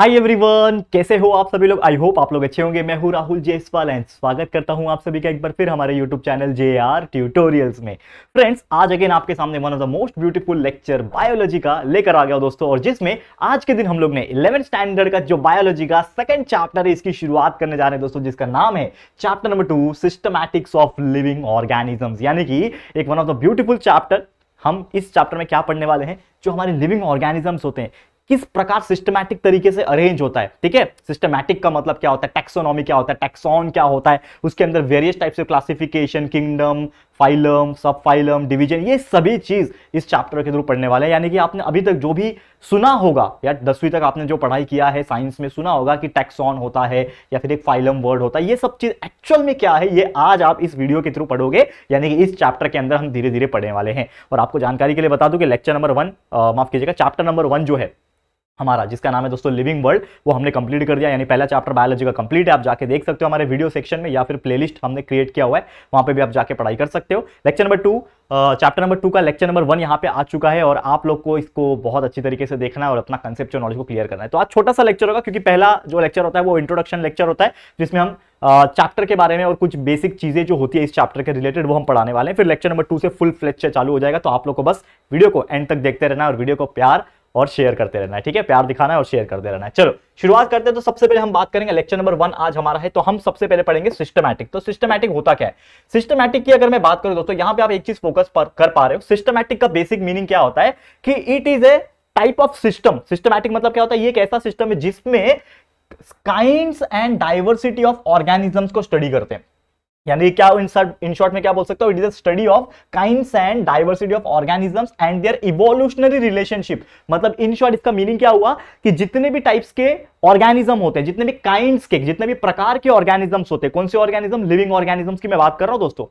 hi everyone कैसे हो आप सभी लोग आई होप आप लोग अच्छे होंगे मैं हूं राहुल जयसवाल एंड स्वागत करता हूं आप सभी का एक बार फिर हमारे YouTube channel J R tutorials में फ्रेंड्स आज अगेन आपके सामने one of the most beautiful lecture biology का लेकर आ गया दोस्तों और जिसमें आज के दिन हम लोग ने इलेवन स्टैंडर्ड का जो बायोलॉजी का सेकेंड चैप्टर है इसकी शुरुआत करने जा रहे हैं दोस्तों जिसका नाम है chapter number two systematics of living organisms यानी कि एक one of the beautiful chapter हम इस चैप्टर में क्या पढ़ने वाले हैं जो हमारे लिविंग ऑर्गेनिजम्स होते हैं किस प्रकार सिस्टमैटिक तरीके से अरेंज होता है ठीक है सिस्टमैटिक का मतलब क्या होता है टैक्सोनॉमी क्या होता है टैक्सॉन क्या होता है उसके अंदर various types of classification kingdom phylum subphylum division ये सभी चीज इस चैप्टर के थ्रू पढ़ने वाले हैं यानी कि आपने अभी तक जो भी सुना होगा या दसवीं तक आपने जो पढ़ाई किया है साइंस में सुना होगा कि टैक्सॉन होता है या फिर एक फाइलम वर्ड होता है ये सब चीज एक्चुअल में क्या है ये आज आप इस वीडियो के थ्रू पढ़ोगे यानी कि इस चैप्टर के अंदर हम धीरे धीरे पढ़ने वाले हैं और आपको जानकारी के लिए बता दूं कि लेक्चर नंबर वन माफ कीजिएगा चैप्टर नंबर वन जो है हमारा जिसका नाम है दोस्तों लिविंग वर्ल्ड वो हमने कंप्लीट कर दिया यानी पहला चैप्टर बायोलॉजी का कंप्लीट है आप जाके देख सकते हो हमारे वीडियो सेक्शन में या फिर प्लेलिस्ट हमने क्रिएट किया हुआ है वहां पे भी आप जाके पढ़ाई कर सकते हो lecture number two chapter number two का लेक्चर नंबर वन यहाँ पे आ चुका है और आप लोग को इसको बहुत अच्छी तरीके से देखना है और अपना कंसेप्ट नॉलेज को क्लियर करना है तो आज छोटा सा लेक्चर होगा क्योंकि पहला जो लेक्चर होता है वो इंट्रोडक्शन लेक्चर होता है जिसमें हम चैप्टर के बारे में और कुछ बेसिक चीजें जो होती है इस चैप्टर के रिलेटेड वो हम पढ़ाने वाले हैं फिर लेक्चर नंबर टू से फुल फ्लेक्चर चालू हो जाएगा तो आप लोग को बस वीडियो को एंड तक देखते रहना और वीडियो को प्यार और शेयर करते रहना है ठीक है प्यार दिखाना है और शेयर करते रहना है चलो शुरुआत करते हैं तो सबसे पहले हम बात करेंगे लेक्चर नंबर वन आज हमारा है तो हम सबसे पहले पढ़ेंगे सिस्टमैटिक तो सिस्टमैटिक होता क्या है सिस्टमैटिक की अगर मैं बात करूं दोस्तों यहां पर आप एक चीज फोकस कर पा रहे हो सिस्टमैटिक का बेसिक मीनिंग क्या होता है कि it is a type of system systematic मतलब क्या होता है ये एक ऐसा सिस्टम है जिसमें kind and diversity of organisms को स्टडी करते हैं यानी क्या इन शॉर्ट में क्या बोल सकते हो it is a study of kinds and diversity of organisms and their evolutionary relationship मतलब इन शॉर्ट इसका मीनिंग क्या हुआ कि जितने भी टाइप्स के ऑर्गेनिज्म होते हैं जितने भी काइंड्स के जितने भी प्रकार के ऑर्गेनिजम्स होते हैं कौन से ऑर्गेनिज्म लिविंग ऑर्गेनिजम्स की मैं बात कर रहा हूँ दोस्तों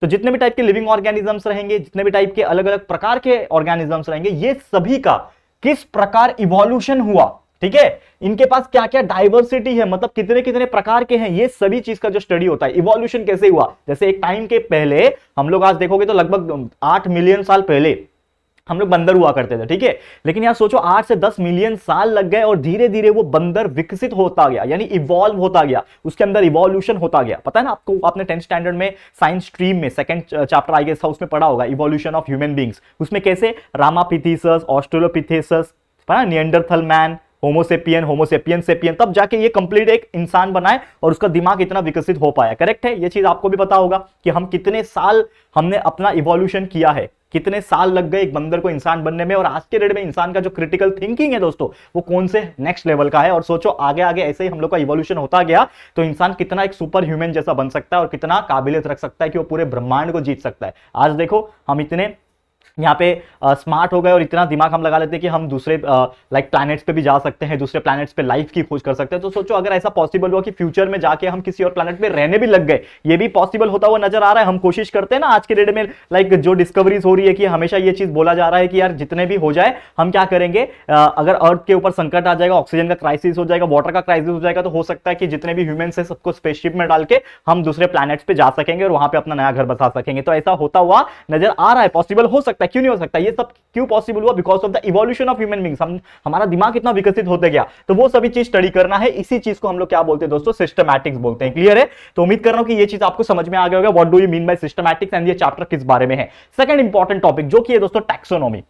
तो जितने भी टाइप के लिविंग ऑर्गेनिजम्स रहेंगे जितने भी टाइप के अलग अलग प्रकार के ऑर्गेनिजम्स रहेंगे ये सभी का किस प्रकार इवोल्यूशन हुआ ठीक है इनके पास क्या क्या डाइवर्सिटी है मतलब कितने कितने प्रकार के हैं ये सभी चीज का जो स्टडी होता है इवोल्यूशन कैसे हुआ जैसे एक टाइम के पहले हम लोग आज देखोगे तो लगभग आठ मिलियन साल पहले हम लोग बंदर हुआ करते थे ठीक है लेकिन यार सोचो आठ से दस मिलियन साल लग गए और धीरे धीरे वो बंदर विकसित होता गया यानी इवॉल्व होता गया उसके अंदर इवोल्यूशन होता गया पता है ना आपको आपने टेंथ स्टैंडर्ड में साइंस स्ट्रीम में सेकंड चैप्टर आई गेस था उसमें पढ़ा होगा इवोल्यूशन ऑफ ह्यूमन बींग्स उसमें कैसे रामापिथिस ऑस्ट्रोलोपिथिस पता Neanderthal man homo sapien homo sapien sapien तब जाके ये कंप्लीट एक इंसान बनाए और उसका दिमाग इतना विकसित हो पाया करेक्ट है ये चीज आपको भी पता होगा कि हम कितने साल हमने अपना इवोल्यूशन किया है कितने साल लग गए एक बंदर को इंसान बनने में और आज के डेट में इंसान का जो क्रिटिकल थिंकिंग है दोस्तों वो कौन से नेक्स्ट लेवल का है और सोचो आगे आगे ऐसे ही हम लोग का इवोल्यूशन होता गया तो इंसान कितना एक सुपर ह्यूमन जैसा बन सकता है और कितना काबिलियत रख सकता है कि वो पूरे ब्रह्मांड को जीत सकता है आज देखो हम इतने यहाँ पे स्मार्ट हो गए और इतना दिमाग हम लगा लेते हैं कि हम दूसरे लाइक प्लैनेट्स पे भी जा सकते हैं दूसरे प्लैनेट्स पे लाइफ की खोज कर सकते हैं तो सोचो अगर ऐसा पॉसिबल हुआ कि फ्यूचर में जाके हम किसी और प्लैनेट पे रहने भी लग गए ये भी पॉसिबल होता हुआ नजर आ रहा है हम कोशिश करते हैं ना आज के डेट में लाइक जो डिस्कवरीज हो रही है कि हमेशा ये चीज बोला जा रहा है कि यार जितने भी हो जाए हम क्या करेंगे अगर अर्थ के ऊपर संकट आ जाएगा ऑक्सीजन का क्राइसिस हो जाएगा वाटर का क्राइसिस हो जाएगा तो हो सकता है कि जितने भी ह्यूमन्स है सबको स्पेसशिप में डाल के हम दूसरे प्लैनेट्स पे जा सकेंगे और वहां पर अपना नया घर बसा सकेंगे तो ऐसा होता हुआ नजर आ रहा है पॉसिबल हो सकता सकता क्यों नहीं हो सकता ये सब क्यों पॉसिबल हुआ because of the evolution of human beings हम हमारा दिमाग इतना विकसित होते गया तो वो सभी चीज स्टडी करना है इसी चीज को हम लोग क्या बोलते हैं दोस्तों सिस्टमैटिक्स बोलते हैं क्लियर है तो उम्मीद कर रहा हूं कि ये चीज आपको समझ में आ गया होगा what do you mean by systematics and ये चैप्टर किस बारे में है सेकंड इंपॉर्टेंट टॉपिक जो कि है दोस्तों टैक्सोनॉमी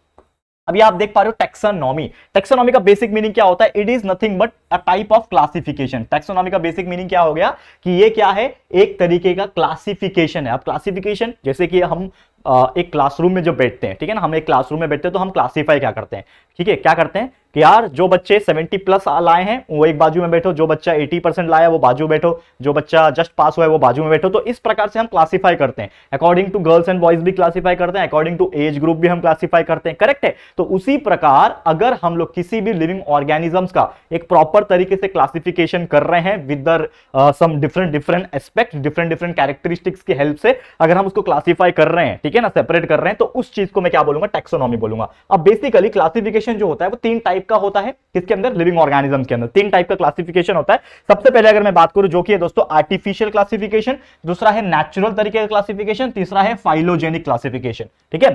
अभी आप देख पा रहे हो टेक्सोनॉमी टेक्सोनॉमी का बेसिक मीनिंग क्या होता है it is nothing but a type of classification taxonomy का बेसिक मीनिंग क्या हो गया कि ये क्या है एक तरीके का क्लासिफिकेशन है अब क्लासिफिकेशन जैसे कि हम एक क्लासरूम में जो बैठते हैं ठीक है ना हम एक क्लासरूम में बैठते हैं तो हम क्लासीफाई क्या करते हैं ठीक है क्या करते हैं कि यार जो बच्चे 70 प्लस लाए हैं वो एक बाजू में बैठो जो बच्चा 80 परसेंट लाया वो बाजू में बैठो जो बच्चा जस्ट पास हुआ है वो बाजू में बैठो तो इस प्रकार से हम क्लासीफाई करते हैं according to girls and boys भी क्लासीफाई करते हैं अकॉर्डिंग टू एज ग्रुप भी हम क्लासीफाई करते हैं करेक्ट है तो उसी प्रकार अगर हम लोग किसी भी लिविंग ऑर्गेनिजम्स का एक प्रॉपर तरीके से क्लासिफिकेशन कर रहे हैं whether some different different aspect different different characteristics की हेल्प से अगर हम उसको क्लासीफाई कर रहे हैं ठीक है ना सेपरेट कर रहे हैं तो उस चीज को मैं क्या बोलूंगा टेक्सोनॉमी बोलूंगा अब बेसिकली क्लासिफिकेशन जो होता है वो तीन टाइप का होता है किसके अंदर लिविंग ऑर्गेनिज्म के अंदर तीन टाइप का क्लासिफिकेशन होता है सबसे पहले अगर मैं बात करूं जो कि है दोस्तों आर्टिफिशियल क्लासिफिकेशन दूसरा है नेचुरल तरीके का क्लासिफिकेशन तीसरा है फाइलोजेनिक क्लासिफिकेशन ठीक है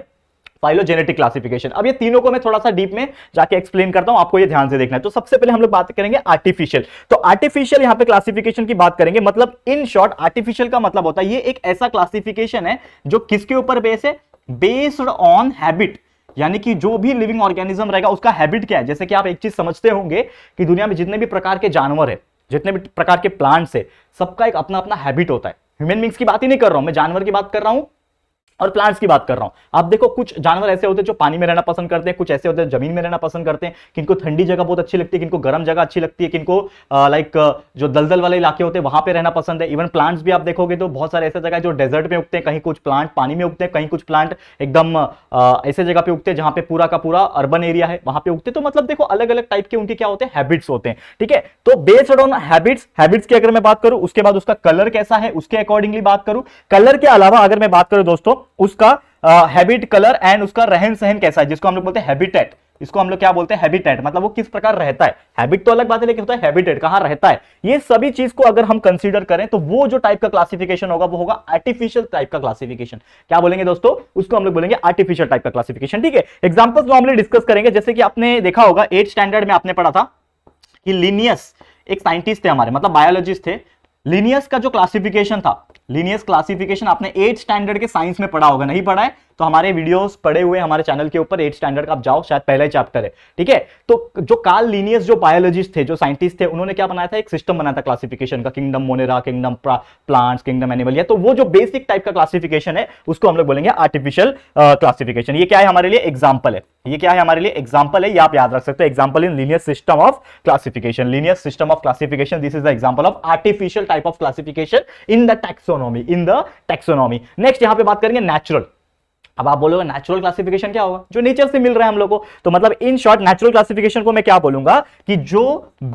फाइलोजेनेटिक क्लासिफिकेशन अब ये तीनों को मैं थोड़ा सा डीप में जाके एक्सप्लेन करता हूं आपको ये ध्यान से देखना है तो सबसे पहले हम लोग बात करेंगे आर्टिफिशियल तो आर्टिफिशियल यहां पे क्लासिफिकेशन की बात करेंगे मतलब इन शॉर्ट आर्टिफिशियल का मतलब होता है ये एक ऐसा क्लासिफिकेशन है जो किसके ऊपर बेस है बेस्ड ऑन हैबिट यानी कि जो भी लिविंग ऑर्गेनिज्म रहेगा उसका हैबिट क्या है जैसे कि आप एक चीज समझते होंगे कि दुनिया में जितने भी प्रकार के जानवर है जितने भी प्रकार के प्लांट्स है सबका एक अपना अपना हैबिट होता है ह्यूमन बींग्स की बात ही नहीं कर रहा हूं मैं जानवर की बात कर रहा हूं और प्लांट्स की बात कर रहा हूँ आप देखो कुछ जानवर ऐसे होते हैं जो पानी में रहना पसंद करते हैं कुछ ऐसे होते हैं जमीन में रहना पसंद करते हैं किनको ठंडी जगह बहुत अच्छी लगती है किनको गर्म जगह अच्छी लगती है किनको लाइक जो दलदल वाले इलाके होते हैं वहां पे रहना पसंद है इवन प्लांट्स भी आप देखोगे तो बहुत सारे ऐसे जगह जो डेजर्ट में उगते हैं कहीं कुछ प्लांट पानी में उगते हैं कहीं कुछ प्लांट एकदम ऐसे जगह पे उगते हैं जहाँ पे पूरा का पूरा अर्बन एरिया है वहां पर उगते तो मतलब देखो अलग अलग टाइप के उनके क्या होते हैं हैबिट्स होते हैं ठीक है तो बेस्ड ऑन हैबिट्स हैबिट्स की अगर मैं बात करूं उसके बाद उसका कलर कैसा है उसके अकॉर्डिंगली बात करूं कलर के अलावा अगर मैं बात करूं दोस्तों उसका हैबिट कलर एंड उसका रहन सहन कैसा है जिसको हम लोग बोलते हैं हैबिटेट इसको हम लोग क्या बोलते हैं हैबिटेट मतलब वो किस प्रकार रहता है हैबिट तो अलग बात है लेकिन होता है हैबिटेट कहां रहता है ये सभी चीज को अगर हम कंसीडर करें तो वो जो टाइप का क्लासिफिकेशन होगा वो होगा आर्टिफिशियल टाइप का क्लासिफिकेशन क्या बोलेंगे दोस्तों उसको हम लोग बोलेंगे आर्टिफिशियल टाइप का क्लासिफिकेशन ठीक है एग्जाम्पल्स नॉर्मली डिस्कस करेंगे जैसे कि आपने देखा होगा एट स्टैंडर्ड में आपने पढ़ा था कि लिनियस एक साइंटिस्ट थे हमारे मतलब बायोलॉजिस्ट थे लिनियस का जो क्लासिफिकेशन था लिनियस क्लासिफिकेशन आपने एट स्टैंडर्ड के साइंस में पढ़ा होगा नहीं पढ़ा है तो हमारे वीडियोस पड़े हुए हमारे चैनल के ऊपर एट स्टैंडर्ड का आप जाओ शायद पहला ही चैप्टर है ठीक है तो जो काल लीनियस जो बायोलॉजिस्ट थे जो साइंटिस्ट थे उन्होंने क्या बनाया था एक सिस्टम बनाया था क्लासिफिकेशन का kingdom Monera kingdom plants kingdom animal या तो वो जो बेसिक टाइप का क्लासिफिकेशन है उसको हम लोग बोलेंगे आर्टिफिशियल क्लासिफिकेशन uh, ये क्या है हमारे लिए एग्जाम्पल है ये क्या है हमारे लिए एग्जाम्पल है ये आप याद रख सकते हो example in Linnaeus system of classification Linnaeus system of classification this is the example of artificial type of classification in the taxonomy in the taxonomy next यहां पे बात करेंगे नेचुरल अब आप बोलोगे नेचुरल क्लासिफिकेशन क्या होगा जो नेचर से मिल रहा है हम लोग को तो मतलब इन शॉर्ट नेचुरल क्लासिफिकेशन को मैं क्या बोलूंगा कि जो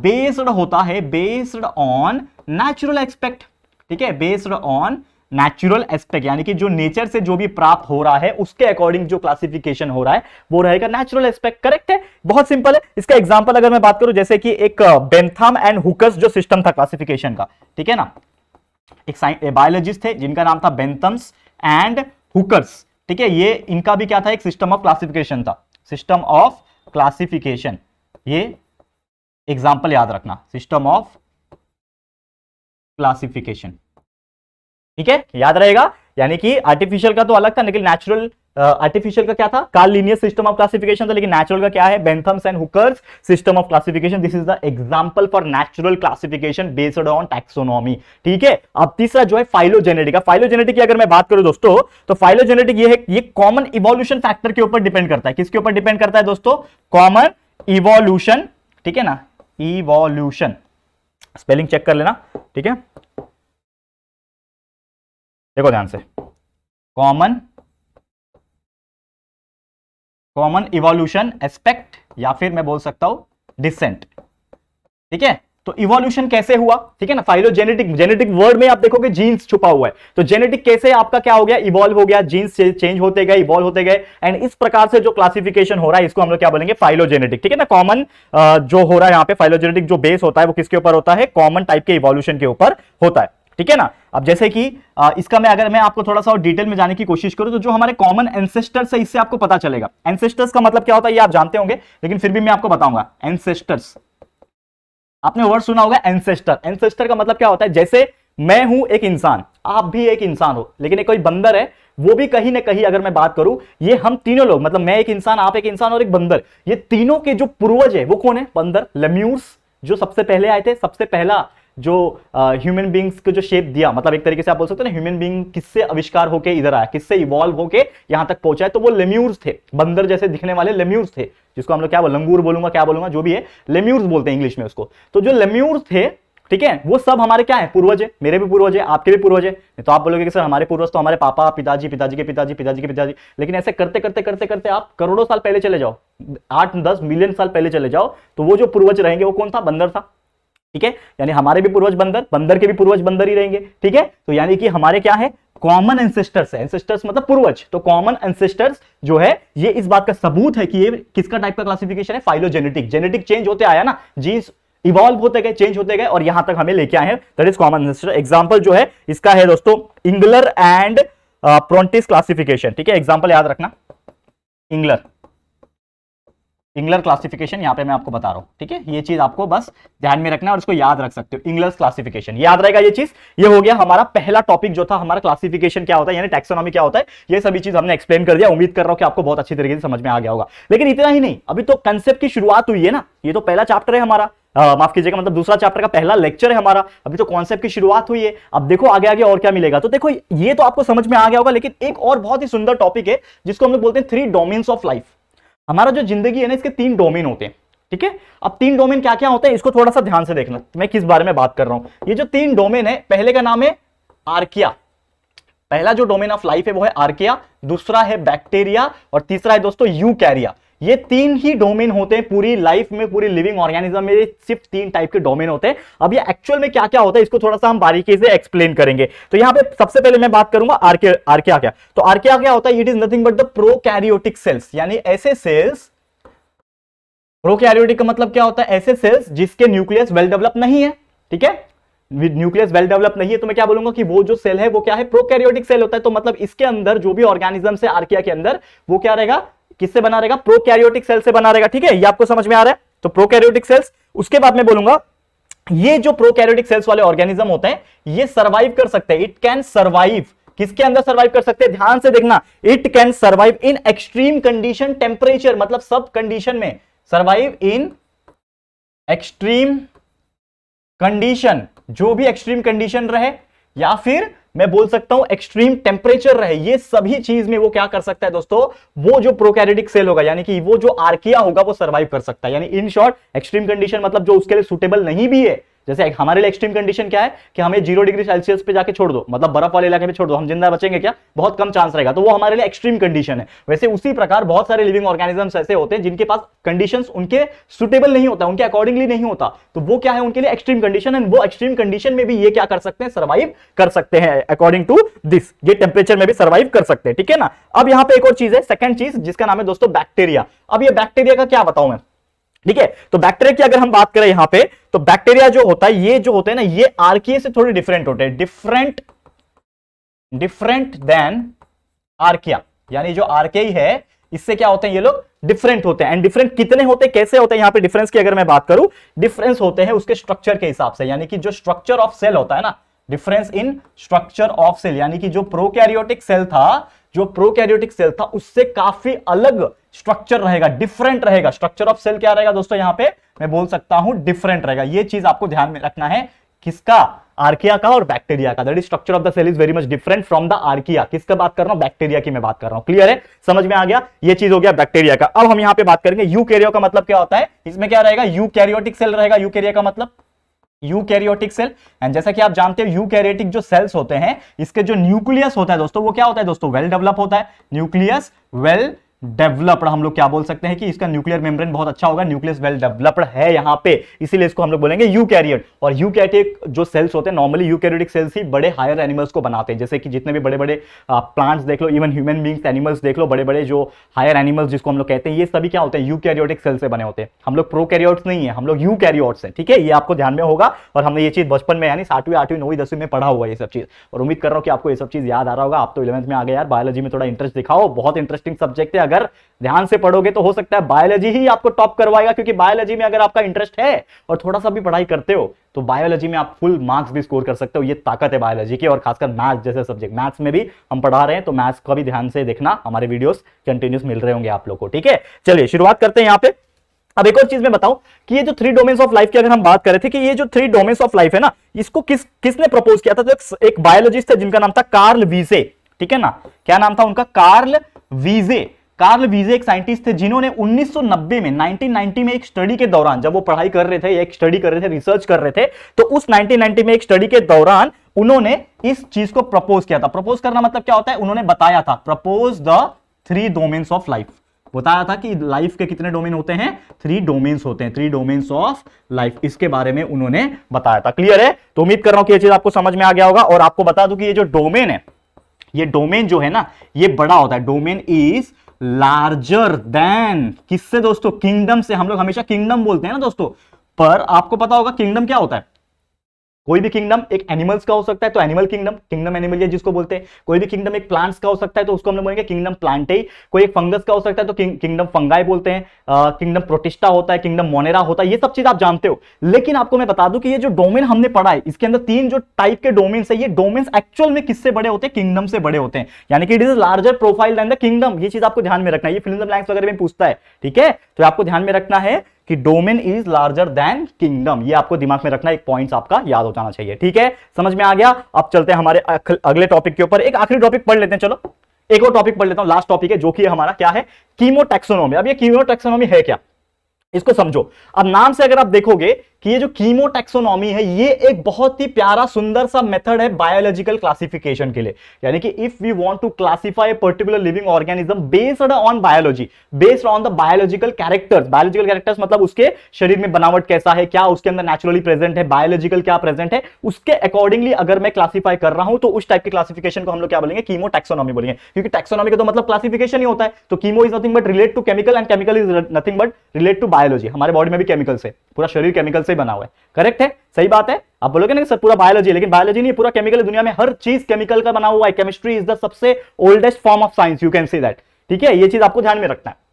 बेस्ड होता है बेस्ड ऑन नेचुरल एक्सपेक्ट ठीक है बेस्ड ऑन नेचुरल एस्पेक्ट यानी कि जो नेचर से जो भी प्राप्त हो रहा है उसके अकॉर्डिंग जो क्लासिफिकेशन हो रहा है वो रहेगा नेचुरल एस्पेक्ट करेक्ट है बहुत सिंपल है इसका एग्जांपल अगर मैं बात करूं जैसे कि एक बेंथम एंड हुकस जो सिस्टम था क्लासिफिकेशन का ठीक है ना एक बायोलॉजिस्ट थे जिनका नाम था बेंथम्स एंड हुकर्स ठीक है ये इनका भी क्या था एक सिस्टम ऑफ क्लासिफिकेशन था सिस्टम ऑफ क्लासिफिकेशन ये एग्जाम्पल याद रखना सिस्टम ऑफ क्लासिफिकेशन ठीक है याद रहेगा यानी कि आर्टिफिशियल का तो अलग था लेकिन नेचुरल आर्टिफिशियल का क्या था Carl Linnaeus system of classification था लेकिन नेचुरल का क्या है Bentham's and Hooker's system of classification this is the example for natural classification based on taxonomy ठीक है अब तीसरा जो है फाइलोजेनेटिक का फाइलोजेनेटिक की अगर मैं बात करूं दोस्तों तो फाइलोजेनेटिक ये है ये कॉमन इवोल्यूशन फैक्टर के ऊपर डिपेंड करता है किसके ऊपर डिपेंड करता है दोस्तों कॉमन इवोल्यूशन ठीक है ना इवोल्यूशन स्पेलिंग चेक कर लेना ठीक है देखो ध्यान से कॉमन कॉमन इवोल्यूशन एस्पेक्ट या फिर मैं बोल सकता हूं डिसेंट ठीक है तो इवोल्यूशन कैसे हुआ ठीक है ना फाइलोजेनेटिक जेनेटिक वर्ड में आप देखोगे जीन्स छुपा हुआ है तो जेनेटिक कैसे आपका क्या हो गया इवॉल्व हो गया जीन्स चेंज होते गए इवॉल्व होते गए एंड इस प्रकार से जो क्लासिफिकेशन हो रहा है इसको हम लोग क्या बोलेंगे फाइलोजेनेटिक ठीक है ना कॉमन जो हो रहा है यहाँ पे फाइलोजेनेटिक जो बेस होता है वो किसके ऊपर होता है कॉमन टाइप के इवोल्यूशन के ऊपर होता है ठीक है ना अब जैसे कि इसका मैं अगर मैं आपको थोड़ा सा और डिटेल में जाने की कोशिश करूं तो जो हमारे कॉमन एंसेस्टर्स है इससे आपको पता चलेगा एंसेस्टर्स का मतलब क्या होता है ये आप जानते होंगे लेकिन फिर भी मैं आपको बताऊंगा एंसेस्टर्स आपने वर्ड सुना होगा एंसेस्टर एंसेस्टर का मतलब क्या होता है जैसे मैं हूं एक इंसान आप भी एक इंसान हो लेकिन एक कोई बंदर है वो भी कहीं ना कहीं अगर मैं बात करूं ये हम तीनों लोग मतलब मैं एक इंसान आप एक इंसान और एक बंदर ये तीनों के जो पूर्वज है वो कौन है बंदर लेम्यूर्स जो सबसे पहले आए थे सबसे पहला जो ह्यूमन बींग्स को जो शेप दिया मतलब एक तरीके से आप बोल सकते हो ना ह्यूमन बींग किससे आविष्कार होकर इधर आया किससे इवॉल्व होकर यहां तक पहुंचा है तो वो लेम्यूर्स थे बंदर जैसे दिखने वाले लेम्यूर्स थे जिसको हम लोग क्या बोल लंगूर बोलूंगा क्या बोलूंगा जो भी है लेम्यूर्स बोलते हैं इंग्लिश में उसको तो जो लेम्यूर्स थे ठीक है वो सब हमारे क्या है पूर्वज है मेरे भी पूर्वज है आपके भी पूर्वज है तो आप बोलोगे कि सर हमारे पूर्वज तो हमारे पापा पिताजी पिताजी के पिताजी पिताजी के पिताजी लेकिन ऐसे करते करते करते करते आप करोड़ों साल पहले चले जाओ आठ दस मिलियन साल पहले चले जाओ तो वो जो पूर्वज रहेंगे वो कौन था बंदर था ठीक है यानी हमारे भी पूर्वज बंदर बंदर के भी पूर्वज बंदर ही रहेंगे ठीक है तो यानी कि हमारे क्या है कॉमन एंसेस्टर्स है एंसेस्टर्स मतलब पूर्वज तो कॉमन एंसेस्टर्स जो है ये इस बात का सबूत है कि ये किसका टाइप का क्लासिफिकेशन है फाइलोजेनेटिक जेनेटिक चेंज होते आया ना जीन्स इवॉल्व होते गए चेंज होते गए और यहां तक हमें लेके आए हैं that is common ancestor example जो है इसका है दोस्तों इंग्लर एंड प्रोंटिस क्लासिफिकेशन ठीक है एग्जांपल याद रखना इंग्लर इंग्लर क्लासिफिकेशन यहाँ पे मैं आपको बता रहा हूँ ठीक है ये चीज आपको बस ध्यान में रखना और इसको याद रख सकते हो इंग्लर क्लासिफिकेशन याद रहेगा ये चीज ये हो गया हमारा पहला टॉपिक जो था हमारा क्लासिफिकेशन क्या होता है यानी टैक्सोनॉमी क्या होता है ये सभी चीज हमने एक्सप्लेन कर दिया उम्मीद कर रहा हूँ कि आपको बहुत अच्छी तरीके से समझ में आ गया होगा लेकिन इतना ही नहीं अभी तो कंसेप्ट की शुरुआत हुई है ना ये तो पहला चैप्टर है हमारा माफ कीजिएगा मतलब दूसरा चैप्टर का पहला लेक्चर है हमारा अभी तो कॉन्सेप्ट की शुरुआत हुई है अब देखो आगे आगे और क्या मिलेगा तो देखो ये तो आपको समझ में आ गया होगा लेकिन एक और बहुत ही सुंदर टॉपिक है जिसको हम लोग बोलते हैं थ्री डोमेन्स ऑफ लाइफ हमारा जो जिंदगी है ना इसके तीन डोमेन होते हैं ठीक है अब तीन डोमेन क्या क्या होते हैं इसको थोड़ा सा ध्यान से देखना मैं किस बारे में बात कर रहा हूं ये जो तीन डोमेन है पहले का नाम है आर्किया पहला जो डोमेन ऑफ लाइफ है वो है आर्किया दूसरा है बैक्टीरिया और तीसरा है दोस्तों कैरिया ये तीन ही डोमेन होते हैं पूरी लाइफ में पूरी लिविंग ऑर्गेनिज्म में सिर्फ तीन टाइप के डोमेन होते हैं अब ये एक्चुअल में क्या क्या होता है इसको थोड़ा सा हम बारीकी से एक्सप्लेन करेंगे तो यहां पे सबसे पहले मैं बात करूंगा आर्के आर्किया क्या तो आर्किया क्या होता है it is nothing but the prokaryotic cells यानी ऐसे सेल्स प्रोकैरियोटिक का मतलब क्या होता है ऐसे सेल्स जिसके न्यूक्लियस वेल डेवलप नहीं है ठीक है न्यूक्लियस वेल डेवलप नहीं है तो मैं क्या बोलूंगा कि वो जो सेल है वो क्या है प्रोकैरियोटिक सेल होता है तो मतलब इसके अंदर जो भी ऑर्गेनिज्म से आर्किया के अंदर वो क्या रहेगा किससे बना रहेगा प्रोकैरियोटिक सेल से बना रहेगा ठीक है ये आपको समझ में आ रहा है तो प्रोकैरियोटिक सेल्स उसके बाद में बोलूंगा ये जो प्रोकैरियोटिक सेल्स वाले ऑर्गेनिज्म होते हैं ये सर्वाइव कर सकते हैं इट कैन सर्वाइव किसके अंदर सर्वाइव कर सकते हैं ध्यान से देखना it can survive in extreme condition temperature मतलब सब कंडीशन में सर्वाइव इन एक्सट्रीम कंडीशन जो भी एक्सट्रीम कंडीशन रहे या फिर मैं बोल सकता हूं एक्सट्रीम टेम्परेचर रहे ये सभी चीज में वो क्या कर सकता है दोस्तों वो जो प्रोकैरियोटिक सेल होगा यानी कि वो जो आर्किया होगा वो सर्वाइव कर सकता है यानी इन शॉर्ट एक्सट्रीम कंडीशन मतलब जो उसके लिए सुटेबल नहीं भी है जैसे हमारे लिए एक्सट्रीम कंडीशन क्या है कि हमें जीरो डिग्री सेल्सियस पे जाके छोड़ दो मतलब बर्फ वाले इलाके में छोड़ दो हम जिंदा बचेंगे क्या बहुत कम चांस रहेगा तो वो हमारे लिए एक्सट्रीम कंडीशन है वैसे उसी प्रकार बहुत सारे लिविंग ऑर्गेनिजम्स ऐसे होते हैं जिनके पास कंडीशन उनके सुटेबल नहीं होता उनके अकॉर्डिंगली नहीं होता तो वो क्या है उनके लिए एक्सट्रीम कंडीशन एंड वो एक्सट्रीम कंडीशन में भी ये क्या कर सकते हैं सर्वाइव कर सकते हैं अकॉर्डिंग टू दिस ये टेम्परेचर में भी सर्वाइव कर सकते हैं ठीक है ना अब यहाँ पे एक और चीज है सेकंड चीज जिसका नाम है दोस्तों बैक्टीरिया अब ये बैक्टीरिया का क्या बताऊ मैं ठीक है तो बैक्टीरिया की अगर हम बात करें यहां पे तो बैक्टीरिया जो होता है ये जो होते हैं ना ये आर्किया से थोड़े डिफरेंट होते हैं डिफरेंट डिफरेंट देन आर्किया यानी जो आरके है इससे क्या होते हैं ये लोग डिफरेंट होते हैं एंड डिफरेंट कितने होते हैं कैसे होते हैं यहां पे डिफरेंस की अगर मैं बात करूं डिफरेंस होते हैं उसके स्ट्रक्चर के हिसाब से यानी कि जो स्ट्रक्चर ऑफ सेल होता है ना difference in structure of cell यानी कि जो प्रोकैरियोटिक सेल था जो प्रोकैरियोटिक सेल था उससे काफी अलग स्ट्रक्चर रहेगा डिफरेंट रहेगा स्ट्रक्चर ऑफ सेल क्या रहेगा दोस्तों यहां पे मैं बोल सकता हूं डिफरेंट रहेगा ये चीज आपको ध्यान में रखना है किसका आर्किया का और बैक्टीरिया का that is structure of the cell is very much different from the archaea किसका बात कर रहा हूं बैक्टीरिया की मैं बात कर रहा हूं क्लियर है समझ में आ गया ये चीज हो गया बैक्टीरिया का अब हम यहां पे बात करेंगे यूकैरियो का मतलब क्या होता है इसमें क्या रहेगा यूकैरियोटिक सेल रहेगा यूकैरिया का मतलब यूकैरियोटिक सेल एंड जैसा कि आप जानते हो यूकैरियोटिक जो सेल्स होते हैं इसके जो न्यूक्लियस होता है दोस्तों वो क्या होता है दोस्तों वेल well डेवलप होता है न्यूक्लियस वेल well डेवलप्ड हम लोग क्या बोल सकते हैं कि इसका न्यूक्लियर मेम्ब्रेन बहुत अच्छा होगा न्यूक्लियस वेल डेवलप्ड है यहाँ पे इसीलिए इसको हम लोग बोलेंगे यू कैरियर और यू जो सेल्स होते हैं नॉर्मली यू सेल्स ही बड़े हायर एनिमल्स को बनाते हैं जैसे कि जितने भी बड़े बड़े प्लांट्स देख लो इवन ह्यूमन बींग्स एनिमल्स देख लो बड़े बड़े जो हायर एनिमल्स जिसको हम लोग कहते हैं ये सभी क्या होते हैं यू सेल्स से बने होते हैं हम लोग प्रो नहीं है हम लोग यू हैं ठीक है ये आपको ध्यान में होगा और हमने ये चीज बचपन में यानी सातवीं आठवीं नौवीं दसवीं में पढ़ा हुआ ये सब चीज और उम्मीद कर रहा हूँ कि आपको ये सब चीज याद आ रहा होगा आप तो इलेवंथ में आ गया यार बायोलॉजी में थोड़ा इंटरेस्ट दिखाओ बहुत इंटरेस्टिंग सब्जेक्ट है अगर ध्यान से पढ़ोगे तो हो सकता है बायोलॉजी ही आपको टॉप करवाएगा क्योंकि बायोलॉजी में अगर आपका इंटरेस्ट है और थोड़ा सा भी पढ़ाई करते हो तो बायोलॉजी में आप फुल मार्क्स भी स्कोर कर सकते हो ये ताकत है बायोलॉजी की और खासकर मैथ्स जैसे सब्जेक्ट मैथ्स में भी हम पढ़ा रहे हैं तो मैथ्स का भी ध्यान से देखना हमारे वीडियोस कंटिन्यूस मिल रहे होंगे आप लोग को ठीक है चलिए शुरुआत करते हैं यहाँ पे अब एक और चीज में बताऊं कि ये जो थ्री डोमेन्स ऑफ लाइफ की अगर हम बात करें थे कि ये जो थ्री डोमेन्स ऑफ लाइफ है ना इसको किस किसने प्रपोज किया था तो एक बायोलॉजिस्ट है जिनका नाम था कार्ल वीजे ठीक है ना क्या नाम था उनका कार्ल वीजे कार्ल वीजे एक साइंटिस्ट थे जिन्होंने 1990 में 1990 में एक स्टडी के दौरान जब वो पढ़ाई कर रहे थे एक स्टडी कर रहे थे रिसर्च कर रहे थे तो उस 1990 में एक स्टडी के दौरान उन्होंने इस चीज को प्रपोज किया था प्रपोज करना मतलब क्या होता है उन्होंने बताया था propose the three domains of life बताया था कि लाइफ के कितने डोमेन होते हैं थ्री डोमेन्स होते हैं थ्री डोमेन्स ऑफ लाइफ इसके बारे में उन्होंने बताया था क्लियर है तो उम्मीद कर रहा हूं कि यह चीज आपको समझ में आ गया होगा और आपको बता दू कि ये जो डोमेन है ये डोमेन जो है ना ये बड़ा होता है डोमेन इज लार्जर देन किससे दोस्तों किंगडम से हम लोग हमेशा किंगडम बोलते हैं ना दोस्तों पर आपको पता होगा किंगडम क्या होता है कोई भी किंगडम एक एनिमल्स का हो सकता है तो एनिमल किंगडम किंगडम एनिमल जिसको बोलते हैं कोई भी किंगडम एक प्लांट्स का हो सकता है तो उसको हम लोग बोलेंगे किंगडम ही कोई एक फंगस का हो सकता है तो किंगडम फंगाई बोलते हैं किंगडम प्रोटिस्टा होता है किंगडम मोनेरा होता है ये सब चीज आप जानते हो लेकिन आपको मैं बता दूं कि ये जो डोमेन हमने पढ़ा है इसके अंदर तीन जो टाइप के डोमेन है ये डोमेन एक्चुअल में किससे बड़े होते हैं किंगडम से बड़े होते हैं यानी कि it is larger profile than the kingdom ये चीज आपको ध्यान में रखना है ये फिल्म वगैरह में पूछता है ठीक है तो आपको ध्यान में रखना है कि domain is larger than kingdom ये आपको दिमाग में रखना एक पॉइंट आपका याद हो जाना चाहिए ठीक है समझ में आ गया अब चलते हैं हमारे अगले टॉपिक के ऊपर एक आखिरी टॉपिक पढ़ लेते हैं चलो एक और टॉपिक पढ़ लेता हूं लास्ट टॉपिक है जो कि हमारा क्या है कीमोटेक्सोनोमी अब ये कीमोटेक्सोनोमी है क्या इसको समझो अब नाम से अगर आप देखोगे कि ये जो कीमोटेक्सोनॉमी है ये एक बहुत ही प्यारा सुंदर सा मेथड है बायोलॉजिकल क्लासिफिकेशन के लिए यानी कि if we want to classify particular living organism based on biology based on the biological characters biological characters मतलब उसके शरीर में बनावट कैसा है क्या उसके अंदर नेचुरली प्रेजेंट है बायोलॉजिकल क्या प्रेजेंट है उसके अकॉर्डिंगली अगर मैं क्लासीफाई कर रहा हूं तो उस टाइप के क्लासिफिकेशन को हम लोग क्या बोलेंगे कीमो टैक्सोनॉमी बोलेंगे क्योंकि टेक्सोनॉमी का तो मतलब क्लासिफिकेशन ही होता है तो chemo is nothing but relate to chemical and chemical is nothing but relate to biology हमारे बॉडी में भी केमिकल्स है पूरा शरीर केमिकल से बना हुआ है करेक्ट है सही बात है आप बोलोगे ना सर पूरा बायोलॉजी लेकिन बायोलॉजी नहीं पूरा केमिकल दुनिया में हर चीज केमिकल का बना हुआ है केमिस्ट्री इज द सबसे oldest form of science you can see that ठीक है ये चीज आपको ध्यान में रखना है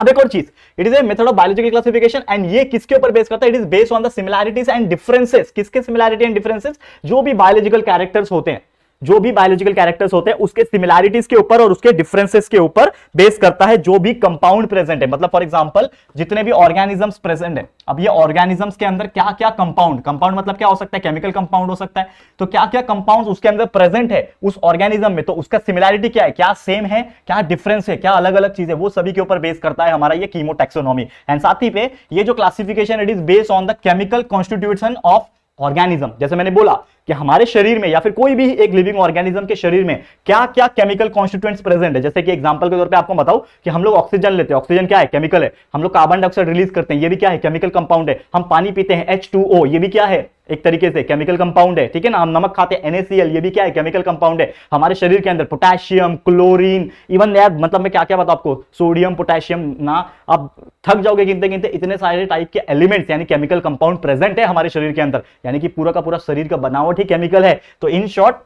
अब एक और चीज it is a method of biological classification and ये किसके ऊपर बेस करता है it is based on the similarities and differences किसके सिमिलैरिटी एंड डिफरेंसेस जो भी बायोलॉजिकल कैरेक्टर्स होते हैं जो भी बायोलॉजिकल कैरेक्टर्स होते हैं उसके सिमिलैरिटीज के ऊपर और उसके डिफरेंसेस के ऊपर बेस करता है जो भी कंपाउंड प्रेजेंट है मतलब फॉर एग्जांपल जितने भी ऑर्गेनिजम्स प्रेजेंट है अब ये ऑर्गेनिजम्स के अंदर क्या क्या कंपाउंड कंपाउंड मतलब क्या हो सकता है केमिकल कंपाउंड हो सकता है तो क्या क्या कंपाउंड उसके अंदर प्रेजेंट है उस ऑर्गेनिज्म में तो उसका सिमिलैरिटी क्या है क्या सेम है क्या डिफरेंस है क्या अलग अलग चीज है वो सभी के ऊपर बेस करता है हमारा ये कीमोटेक्सोनॉमी एंड साथ ही पे ये जो classification it is based on the chemical constitution of organism जैसे मैंने बोला कि हमारे शरीर में या फिर कोई भी एक लिविंग ऑर्गेनिज्म के शरीर में क्या क्या केमिकल कॉन्स्टिट्यूएंट्स प्रेजेंट है जैसे कि एग्जांपल के तौर पे आपको बताऊं कि हम लोग ऑक्सीजन लेते हैं ऑक्सीजन क्या है केमिकल है हम लोग कार्बन डाइऑक्साइड रिलीज करते हैं ये भी क्या है केमिकल कंपाउंड है हम पानी पीते हैं एच ये भी क्या है एक तरीके से केमिकल कंपाउंड है ठीक है ना हम नमक खाते हैं NaCl ये भी क्या है केमिकल कंपाउंड है हमारे शरीर के अंदर पोटेशियम क्लोरीन इवन यार मतलब मैं क्या क्या बताऊं आपको सोडियम पोटेशियम ना आप थक जाओगे गिनते गिनते इतने सारे टाइप के एलिमेंट्स यानी केमिकल कंपाउंड प्रेजेंट है हमारे शरीर के अंदर यानी कि पूरा का पूरा शरीर का बनाव बहुत ही केमिकल है तो इन शॉर्ट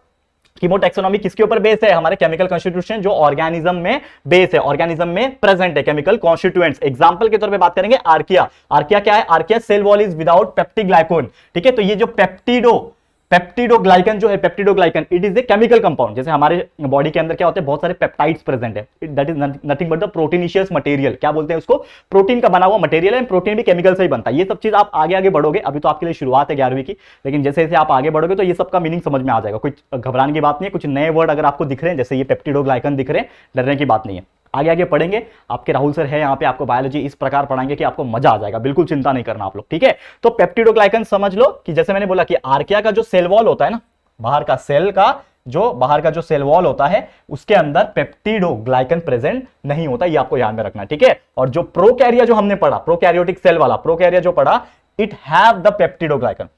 कीमोटेक्सोनॉमी किसके ऊपर बेस है हमारे केमिकल कॉन्स्टिट्यूशन जो ऑर्गेनिज्म में बेस है ऑर्गेनिज्म में प्रेजेंट है केमिकल कॉन्स्टिट्यूएंट्स एग्जांपल के तौर पे बात करेंगे आर्किया आर्किया क्या है archaea cell wall is without peptic glycan ठीक है तो ये जो पेप्टिडो पेप्टिडोग्लाइकन जो है peptidoglycan it is a chemical compound जैसे हमारे बॉडी के अंदर क्या होते हैं बहुत सारे पेप्टाइड्स प्रेजेंट है that is nothing but the proteinaceous material क्या बोलते हैं उसको प्रोटीन का बना हुआ मटेरियल है प्रोटीन भी केमिकल से ही बनता है ये सब चीज आप आगे आगे बढ़ोगे अभी तो आपके लिए शुरुआत है ग्यारहवीं की लेकिन जैसे जैसे आप आगे बढ़ोगे तो ये सबका मीनिंग समझ में आ जाएगा कुछ घबराने की बात नहीं है कुछ नए वर्ड अगर आपको दिख रहे हैं जैसे ये पेप्टिडोग्लाइकन दिख रहे हैं डरने की बात नहीं है आगे आगे पढ़ेंगे आपके राहुल सर है यहाँ पे आपको बायोलॉजी इस प्रकार पढ़ाएंगे कि आपको मजा आ जाएगा बिल्कुल चिंता नहीं करना आप लोग ठीक है तो पेप्टिडोग्लाइकन समझ लो कि जैसे मैंने बोला कि आर्किया का जो सेल वॉल होता है ना बाहर का सेल का जो बाहर का जो सेल वॉल होता है उसके अंदर पेप्टिडोग्लाइकन प्रेजेंट नहीं होता ये आपको याद में रखना ठीक है और जो प्रोकैरिया जो हमने पढ़ा प्रोकैरियोटिक सेल वाला प्रोकैरिया जो पढ़ा इट हैव द पेप्टिडोग्लाइकन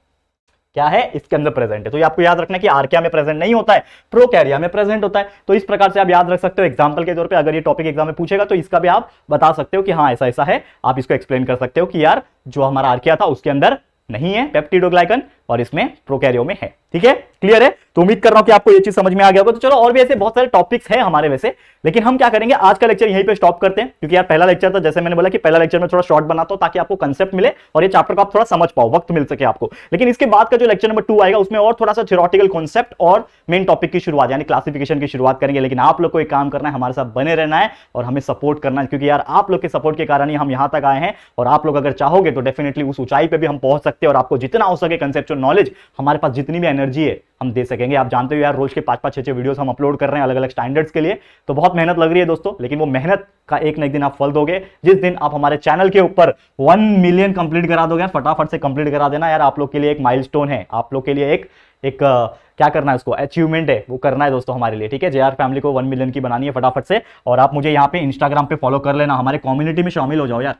क्या है इसके अंदर प्रेजेंट है तो ये आपको याद रखना है कि आर्किया में प्रेजेंट नहीं होता है प्रो कैरिया में प्रेजेंट होता है तो इस प्रकार से आप याद रख सकते हो एग्जाम्पल के तौर पर अगर ये टॉपिक एग्जाम में पूछेगा तो इसका भी आप बता सकते हो कि हाँ ऐसा ऐसा है आप इसको एक्सप्लेन कर सकते हो कि यार जो हमारा आर्किया था उसके अंदर नहीं है पेप्टीडोग्लाइकन और इसमें प्रोकैरियो में है ठीक है क्लियर है तो उम्मीद कर रहा हूं कि आपको ये चीज समझ में आ गया होगा तो चलो और भी ऐसे बहुत सारे टॉपिक्स हैं हमारे वैसे लेकिन हम क्या करेंगे आज का लेक्चर यहीं पे स्टॉप करते हैं क्योंकि यार पहला लेक्चर था जैसे मैंने बोला कि पहला लेक्चर में थोड़ा शॉर्ट बनाता हूं ताकि आपको कंसेप्ट मिले और ये चैप्टर को आप थोड़ा समझ पाओ वक्त मिल सके आपको लेकिन इसके बाद का जो लेक्चर नंबर टू आएगा उसमें और थोड़ा सा थिरोटिकल कॉन्सेप्ट और मेन टॉपिक की शुरुआत यानी क्लासिफिकेशन की शुरुआत करेंगे लेकिन आप लोग को एक काम करना है हमारे साथ बने रहना है और हमें सपोर्ट करना है क्योंकि यार आप लोग के सपोर्ट के कारण ही हम यहां तक आए हैं और आप लोग अगर चाहोगे तो डेफिनेटली उस ऊंचाई पर भी हम पहुंच सकते हैं और आपको जितना हो सके कंसेप्ट नॉलेज हमारे पास जितनी भी एनर्जी है हम दे सकेंगे आप जानते हो यार रोज के पाँच पाँच छः छः वीडियोस हम अपलोड कर रहे हैं अलग अलग स्टैंडर्ड्स के लिए तो बहुत मेहनत लग रही है दोस्तों लेकिन वो मेहनत का एक ना एक दिन आप फल दोगे जिस दिन आप हमारे चैनल के ऊपर वन मिलियन कंप्लीट करा दोगे फटाफट से कंप्लीट करा देना यार आप लोग के लिए एक माइल है आप लोग के लिए एक एक आ, क्या करना है उसको अचीवमेंट है वो करना है दोस्तों हमारे लिए ठीक है जे फैमिली को वन मिलियन की बनानी है फटाफट से और आप मुझे यहाँ पे इंस्टाग्राम पे फॉलो कर लेना हमारे कम्युनिटी में शामिल हो जाओ यार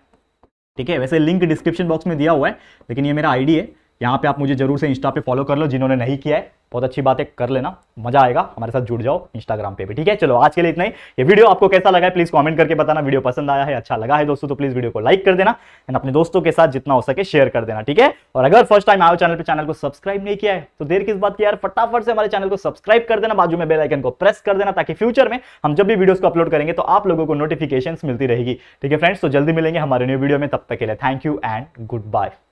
ठीक है वैसे लिंक डिस्क्रिप्शन बॉक्स में दिया हुआ है लेकिन ये मेरा आईडी है यहाँ पे आप मुझे जरूर से इंस्टा पे फॉलो कर लो जिन्होंने नहीं किया है बहुत अच्छी बात है कर लेना मजा आएगा हमारे साथ जुड़ जाओ इंस्टाग्राम पे भी ठीक है चलो आज के लिए इतना ही ये वीडियो आपको कैसा लगा है प्लीज कमेंट करके बताना वीडियो पसंद आया है अच्छा लगा है दोस्तों तो प्लीज वीडियो को लाइक कर देना एंड अपने दोस्तों के साथ जितना हो सके शेयर कर देना ठीक है और अगर फर्स्ट टाइम आयो चैनल पर चैनल को सब्सक्राइब नहीं किया है तो देर किस बात की यार फटाफट से हमारे चैनल को सब्सक्राइब कर देना बाजू में बेलाइकन को प्रेस कर देना ताकि फ्यूचर में हम जब भी वीडियोज को अपलोड करेंगे तो आप लोगों को नोटिफिकेशन मिलती रहेगी ठीक है फ्रेंड्स तो जल्दी मिलेंगे हमारे न्यू वीडियो में तब तक के लिए thank you and good bye